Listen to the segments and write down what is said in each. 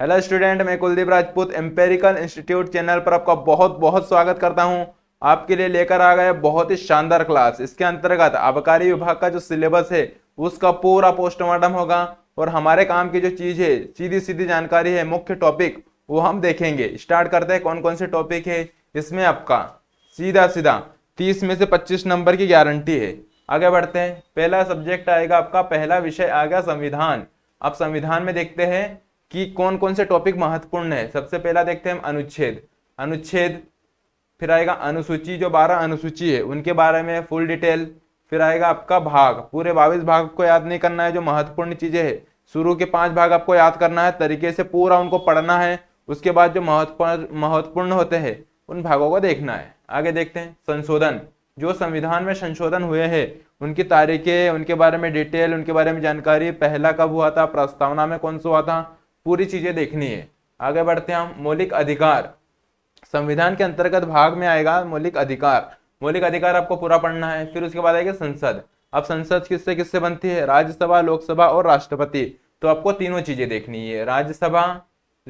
hello student मैं Kuldeep Rajput empirical institute channel पर आपका बहुत बहुत स्वागत करता हूं आपके लिए लेकर आ गए बहुत ही शानदार क्लास इसके अंतर्गत आबकारी विभाग का जो सिलेबस है उसका पूरा पोस्टमार्टम होगा और हमारे काम की जो चीज़ है सीधी सीधी जानकारी है मुख्य टॉपिक वो हम देखेंगे स्टार्ट करते हैं कौन कौन से टॉपिक है इसमें आपका सीधा सीधा तीस में से पच्चीस नंबर की गारंटी है आगे बढ़ते हैं पहला सब्जेक्ट आएगा आपका पहला विषय आ गया संविधान आप संविधान में देखते हैं कि कौन कौन से टॉपिक महत्वपूर्ण है सबसे पहला देखते हैं हम अनुच्छेद अनुच्छेद फिर आएगा अनुसूची जो बारह अनुसूची है उनके बारे में फुल डिटेल फिर आएगा आपका भाग पूरे बाईस भाग को याद नहीं करना है जो महत्वपूर्ण चीजें है शुरू के पांच भाग आपको याद करना है तरीके से पूरा उनको पढ़ना है उसके बाद जो महत्वपूर्ण महत्वपूर्ण होते हैं उन भागों को देखना है आगे देखते हैं संशोधन जो संविधान में संशोधन हुए हैं उनकी तारीखें उनके बारे में डिटेल उनके बारे में जानकारी पहला कब हुआ था प्रस्तावना में कौन सा हुआ था पूरी चीजें देखनी है आगे बढ़ते हैं हम मौलिक अधिकार संविधान के अंतर्गत भाग में आएगा मौलिक अधिकार मौलिक अधिकार आपको पूरा पढ़ना है फिर उसके बाद आएगा संसद अब संसद किससे किससे बनती है राज्यसभा लोकसभा और राष्ट्रपति तो आपको तीनों चीजें देखनी है राज्यसभा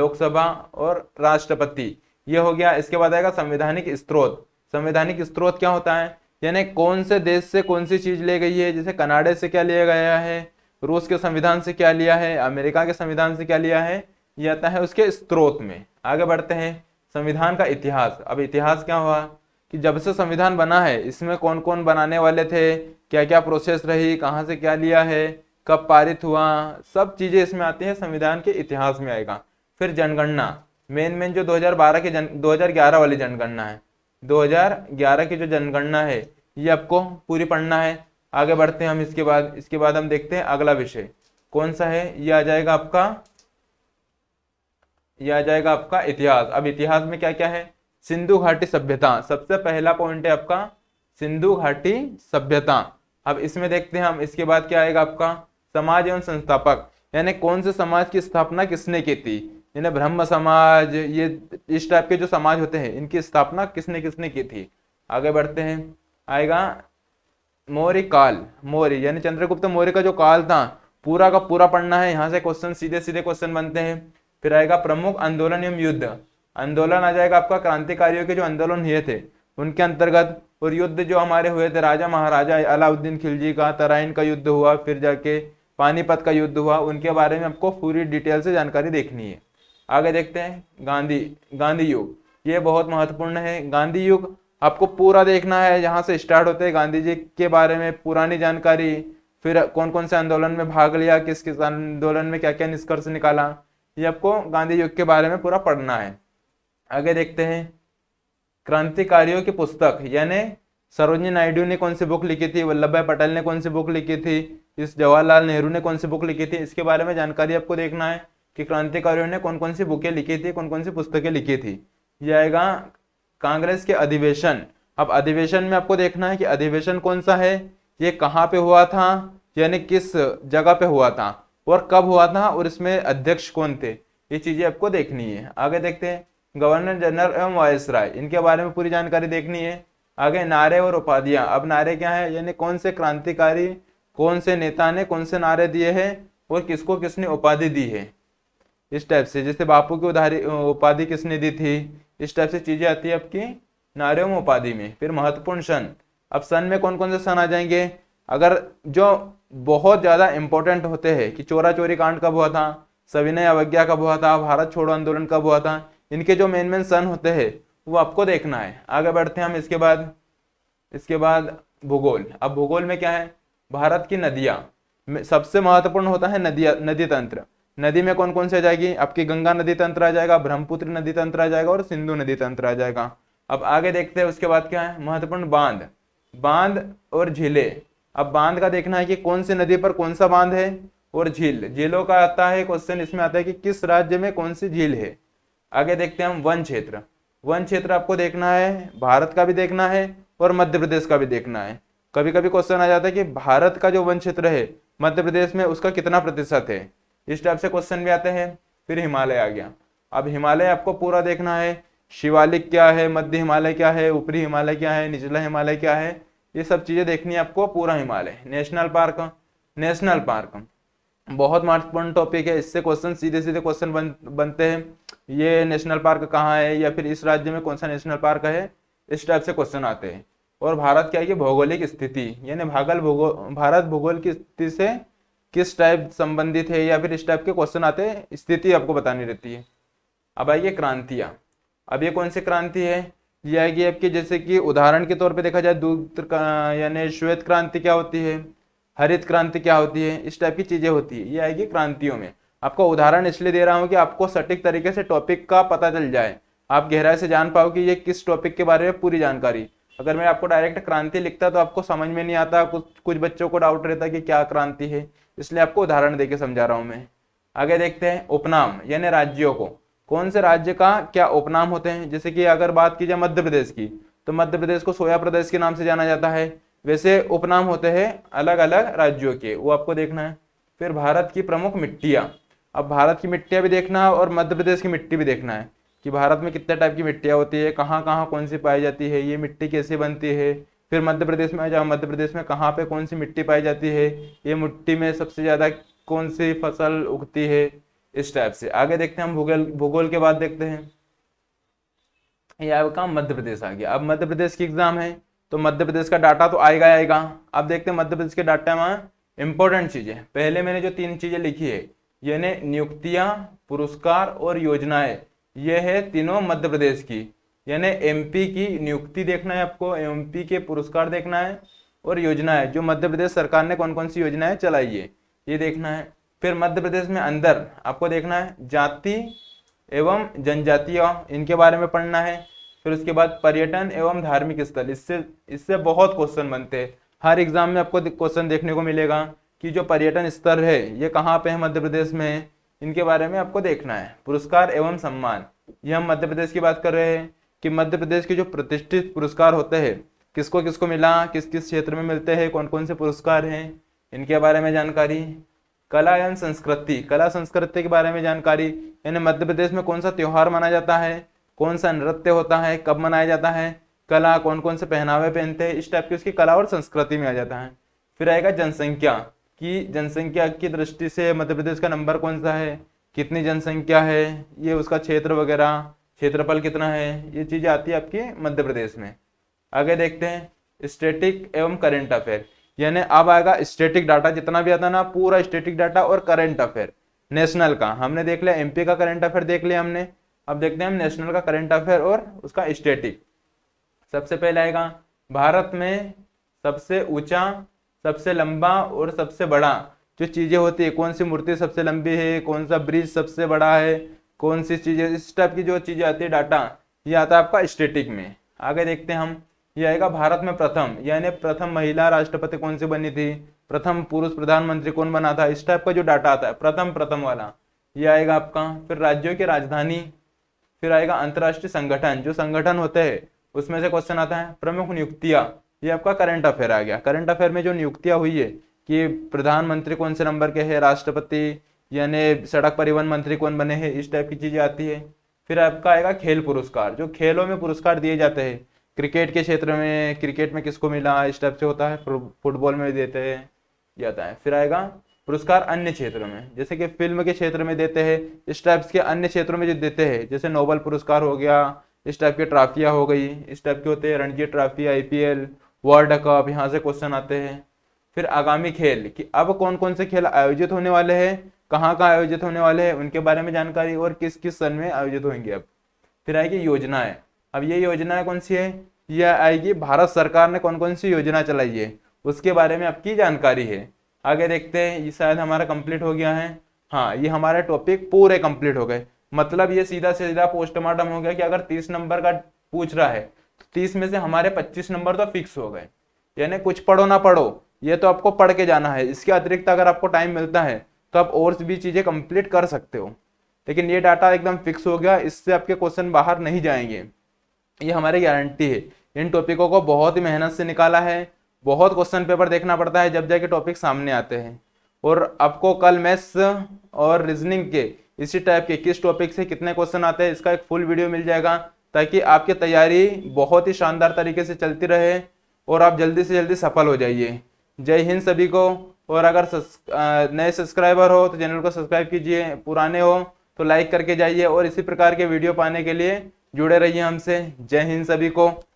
लोकसभा और राष्ट्रपति ये हो गया इसके बाद आएगा संवैधानिक स्त्रोत संवैधानिक स्त्रोत क्या होता है यानी कौन से देश से कौन सी चीज ले गई है जैसे कनाडा से क्या लिया गया है रूस के संविधान से क्या लिया है अमेरिका के संविधान से क्या लिया है ये आता है उसके स्त्रोत में आगे बढ़ते हैं संविधान का इतिहास अब इतिहास क्या हुआ कि जब से संविधान बना है इसमें कौन कौन बनाने वाले थे क्या क्या प्रोसेस रही कहाँ से क्या लिया है कब पारित हुआ सब चीज़ें इसमें आती हैं संविधान के इतिहास में आएगा फिर जनगणना मेन मेन जो 2012 के जन 2011 वाली जनगणना है 2011 की जो जनगणना है ये आपको पूरी पढ़ना है आगे बढ़ते हैं हम इसके बाद इसके बाद हम देखते हैं अगला विषय कौन सा है ये आ जाएगा आपका ये आ जाएगा आपका इतिहास अब इतिहास में क्या क्या है सिंधु घाटी सभ्यता सबसे पहला पॉइंट है आपका सिंधु घाटी सभ्यता अब इसमें देखते हैं हम इसके बाद क्या आएगा आपका समाज एवं संस्थापक यानी कौन से समाज की स्थापना किसने की थी यानी ब्रह्म समाज ये इस टाइप के जो समाज होते हैं इनकी स्थापना किसने किसने की थी आगे बढ़ते हैं आएगा मौर्य काल मौर्य यानी चंद्रगुप्त मौर्य का जो काल था पूरा का पूरा पढ़ना है यहाँ से क्वेश्चन सीधे सीधे क्वेश्चन बनते हैं फिर आएगा प्रमुख आंदोलन एवं युद्ध आंदोलन आ जाएगा आपका क्रांतिकारियों के जो आंदोलन हुए थे उनके अंतर्गत और युद्ध जो हमारे हुए थे राजा महाराजा अलाउद्दीन खिलजी का तराइन का युद्ध हुआ फिर जाके पानीपत का युद्ध हुआ उनके बारे में आपको पूरी डिटेल से जानकारी देखनी है आगे देखते हैं गांधी गांधी युग ये बहुत महत्वपूर्ण है गांधी युग आपको पूरा देखना है यहाँ से स्टार्ट होते गांधी जी के बारे में पुरानी जानकारी फिर कौन कौन से आंदोलन में भाग लिया किस किस आंदोलन में क्या क्या निष्कर्ष निकाला ये आपको गांधी युग के बारे में पूरा पढ़ना है आगे देखते हैं क्रांतिकारियों की पुस्तक यानी सरोजनी नायडू ने कौन सी बुक लिखी थी वल्लभ भाई पटेल ने कौन सी बुक लिखी थी इस जवाहरलाल नेहरू ने कौन सी बुक लिखी थी इसके बारे में जानकारी आपको देखना है कि क्रांतिकारियों ने कौन कौन सी बुकें लिखी थी कौन कौन सी पुस्तकें लिखी थी यह आएगा कांग्रेस के अधिवेशन अब अधिवेशन में आपको देखना है कि अधिवेशन कौन सा है ये कहाँ पे हुआ था यानी किस जगह पे हुआ था और कब हुआ था और इसमें अध्यक्ष कौन थे ये चीजें आपको देखनी है आगे देखते हैं गवर्नर जनरल एवं वायस राय इनके बारे में पूरी जानकारी देखनी है आगे नारे और उपाधियां अब नारे क्या है यानी कौन से क्रांतिकारी कौन से नेता ने कौन से नारे दिए हैं और किसको किसने उपाधि दी है इस टाइप से जैसे बापू की उधारी उपाधि किसने दी थी इस टाइप से चीजें आती है आपकी नार्यम उपाधि में फिर महत्वपूर्ण सन अब सन में कौन कौन से सन आ जाएंगे अगर जो बहुत ज़्यादा इंपॉर्टेंट होते हैं कि चोरा चोरी कांड कब हुआ था सविनय अवज्ञा कब हुआ था भारत छोड़ो आंदोलन कब हुआ था इनके जो मेन मेन सन होते हैं वो आपको देखना है आगे बढ़ते हैं हम इसके बाद इसके बाद भूगोल अब भूगोल में क्या है भारत की नदियाँ सबसे महत्वपूर्ण होता है नदिया नदी तंत्र नदी में कौन कौन से आ जाएगी आपकी गंगा नदी तंत्र आ जाएगा ब्रह्मपुत्र नदी तंत्र आ जाएगा और सिंधु नदी तंत्र आ जाएगा अब आगे देखते हैं उसके बाद क्या है महत्वपूर्ण बांध बांध और झीले अब बांध का देखना है कि कौन सी नदी पर कौन सा बांध है और झील झीलों का आता है क्वेश्चन इसमें आता है कि किस राज्य में कौन सी झील है आगे देखते हैं हम वन क्षेत्र वन क्षेत्र आपको देखना है भारत का भी देखना है और मध्य प्रदेश का भी देखना है कभी कभी क्वेश्चन आ जाता है कि भारत का जो वन क्षेत्र है मध्य प्रदेश में उसका कितना प्रतिशत है इस टाइप से क्वेश्चन भी आते हैं फिर हिमालय आ गया अब हिमालय आपको पूरा देखना है शिवालिक क्या है मध्य हिमालय क्या है ऊपरी हिमालय क्या है निचला हिमालय क्या है ये सब चीज़ें देखनी है आपको पूरा Himalaya national park national park बहुत महत्वपूर्ण टॉपिक है इससे क्वेश्चन सीधे सीधे क्वेश्चन बन, बनते हैं ये नेशनल पार्क कहाँ है या फिर इस राज्य में कौन सा नेशनल पार्क है इस टाइप से क्वेश्चन आते हैं और भारत क्या है भौगोलिक स्थिति यानी भागल भूगोल भारत भूगोल की स्थिति से किस टाइप संबंधित है या फिर इस टाइप के क्वेश्चन आते हैं स्थिति आपको बतानी रहती है अब आइए क्रांतियाँ अब ये कौन सी क्रांति है ये आएगी आपकी जैसे कि उदाहरण के तौर पे देखा जाए दूध यानी श्वेत क्रांति क्या होती है हरित क्रांति क्या होती है इस टाइप की चीज़ें होती है ये आएगी क्रांतियों में आपको उदाहरण इसलिए दे रहा हूँ कि आपको सटीक तरीके से टॉपिक का पता चल जाए आप गहराई से जान पाओ कि ये किस टॉपिक के बारे में पूरी जानकारी अगर मैं आपको डायरेक्ट क्रांति लिखता तो आपको समझ में नहीं आता कुछ कुछ बच्चों को डाउट रहता कि क्या क्रांति है इसलिए आपको उदाहरण देके समझा रहा हूँ मैं आगे देखते हैं उपनाम यानी राज्यों को कौन से राज्य का क्या उपनाम होते हैं जैसे कि अगर बात की जाए मध्य प्रदेश की तो मध्य प्रदेश को सोया प्रदेश के नाम से जाना जाता है वैसे उपनाम होते हैं अलग अलग राज्यों के वो आपको देखना है फिर भारत की प्रमुख मिट्टियाँ अब भारत की मिट्टियाँ भी देखना है और मध्य प्रदेश की मिट्टी भी देखना है कि भारत में कितने टाइप की मिट्टियाँ होती है कहाँ कहाँ कौन सी पाई जाती है ये मिट्टी कैसे बनती है फिर मध्य प्रदेश में आ जाओ मध्य प्रदेश में कहाँ पे कौन सी मिट्टी पाई जाती है ये मिट्टी में सबसे ज़्यादा कौन सी फसल उगती है इस टाइप से आगे देखते हैं हम भूगोल भूगोल के बाद देखते हैं ये आपका मध्य प्रदेश आ गया अब मध्य प्रदेश की एग्जाम है तो मध्य प्रदेश का डाटा तो आएगा आएगा अब देखते हैं मध्य प्रदेश के डाटा में इंपॉर्टेंट चीज़ें पहले मैंने जो तीन चीज़ें लिखी है यानी नियुक्तियाँ पुरस्कार और योजनाएं ये है तीनों मध्य प्रदेश की यानी एमपी की नियुक्ति देखना है आपको एमपी के पुरस्कार देखना है और योजना है जो मध्य प्रदेश सरकार ने कौन कौन सी योजनाएं चलाई है ये देखना है फिर मध्य प्रदेश में अंदर आपको देखना है जाति एवं जनजातीय इनके बारे में पढ़ना है फिर उसके बाद पर्यटन एवं धार्मिक स्थल इससे इससे बहुत क्वेश्चन बनते हैं हर एग्जाम में आपको क्वेश्चन देखने को मिलेगा कि जो पर्यटन स्थल है ये कहाँ पे है मध्य प्रदेश में इनके बारे में आपको देखना है पुरस्कार एवं सम्मान ये हम मध्य प्रदेश की बात कर रहे हैं कि मध्य प्रदेश के जो प्रतिष्ठित पुरस्कार होते हैं किसको किसको मिला किस किस क्षेत्र में मिलते हैं कौन कौन से पुरस्कार हैं इनके बारे में जानकारी कला एवं संस्कृति कला संस्कृति के बारे में जानकारी यानी मध्य प्रदेश में कौन सा त्यौहार मनाया जाता है कौन सा नृत्य होता है कब मनाया जाता है कला कौन कौन से पहनावे पहनते हैं इस टाइप की उसकी कला और संस्कृति में आ जाता है फिर आएगा जनसंख्या कि जनसंख्या की दृष्टि से मध्य प्रदेश का नंबर कौन सा है कितनी जनसंख्या है ये उसका क्षेत्र वगैरह क्षेत्रफल कितना है ये चीज़ें आती है आपकी मध्य प्रदेश में आगे देखते हैं स्टेटिक एवं करेंट अफेयर यानी अब आएगा स्टेटिक डाटा जितना भी आता है ना पूरा स्टेटिक डाटा और करेंट अफेयर नेशनल का हमने देख लिया एमपी का करंट अफेयर देख लिया हमने अब देखते हैं हम नेशनल का करंट अफेयर और उसका स्टेटिक सबसे पहले आएगा भारत में सबसे ऊंचा सबसे लंबा और सबसे बड़ा जो चीज़ें होती है कौन सी मूर्ति सबसे लंबी है कौन सा ब्रिज सबसे बड़ा है कौन सी चीज़ें इस टाइप की जो चीज़ें आती है डाटा ये आता है आपका स्टेटिक में आगे देखते हैं हम ये आएगा भारत में प्रथम यानी प्रथम महिला राष्ट्रपति कौन सी बनी थी प्रथम पुरुष प्रधानमंत्री कौन बना था इस टाइप का जो डाटा आता है प्रथम प्रथम वाला ये आएगा आपका फिर राज्यों की राजधानी फिर आएगा अंतर्राष्ट्रीय संगठन जो संगठन होते हैं उसमें से क्वेश्चन आता है प्रमुख नियुक्तियाँ ये आपका करंट अफेयर आ गया करंट अफेयर में जो नियुक्तियां हुई है कि प्रधानमंत्री कौन से नंबर के हैं राष्ट्रपति यानी सड़क परिवहन मंत्री कौन बने हैं इस टाइप की चीज़ें आती है फिर आपका आएगा खेल पुरस्कार जो खेलों में पुरस्कार दिए जाते हैं क्रिकेट के क्षेत्र में क्रिकेट में किसको मिला इस टाइप से होता है फुटबॉल में देते हैं जाता है फिर आएगा पुरस्कार अन्य क्षेत्रों में जैसे कि फिल्म के क्षेत्र में देते हैं इस टाइप के अन्य क्षेत्रों में जो देते हैं जैसे नोबल पुरस्कार हो गया इस टाइप के ट्रॉफियाँ हो गई इस टाइप के होते हैं Ranji trophy IPL world cup यहाँ से क्वेश्चन आते हैं फिर आगामी खेल कि अब कौन कौन से खेल आयोजित होने वाले हैं कहाँ कहाँ आयोजित होने वाले हैं उनके बारे में जानकारी और किस किस सन में आयोजित होंगे अब फिर आएगी योजनाएं अब ये योजनाएं कौन सी है यह आएगी भारत सरकार ने कौन कौन सी योजना चलाई है उसके बारे में आपकी जानकारी है आगे देखते हैं ये शायद हमारा कंप्लीट हो गया है हाँ ये हमारे टॉपिक पूरे कंप्लीट हो गए मतलब ये सीधा सीधा पोस्टमार्टम हो गया कि अगर तीस नंबर का पूछ रहा है तीस में से हमारे पच्चीस नंबर तो फिक्स हो गए यानी कुछ पढ़ो ना पढ़ो ये तो आपको पढ़ के जाना है इसके अतिरिक्त अगर आपको टाइम मिलता है तो आप और भी चीज़ें कंप्लीट कर सकते हो लेकिन ये डाटा एकदम फिक्स हो गया इससे आपके क्वेश्चन बाहर नहीं जाएंगे ये हमारी गारंटी है इन टॉपिकों को बहुत ही मेहनत से निकाला है बहुत क्वेश्चन पेपर देखना पड़ता है जब जाके टॉपिक सामने आते हैं और आपको कल मैथ्स और रीजनिंग के इसी टाइप के किस टॉपिक से कितने क्वेश्चन आते हैं इसका एक फुल वीडियो मिल जाएगा ताकि आपकी तैयारी बहुत ही शानदार तरीके से चलती रहे और आप जल्दी से जल्दी सफल हो जाइए जय हिंद सभी को और अगर नए सब्सक्राइबर हो तो चैनल को सब्सक्राइब कीजिए पुराने हो तो लाइक करके जाइए और इसी प्रकार के वीडियो पाने के लिए जुड़े रहिए हमसे जय हिंद सभी को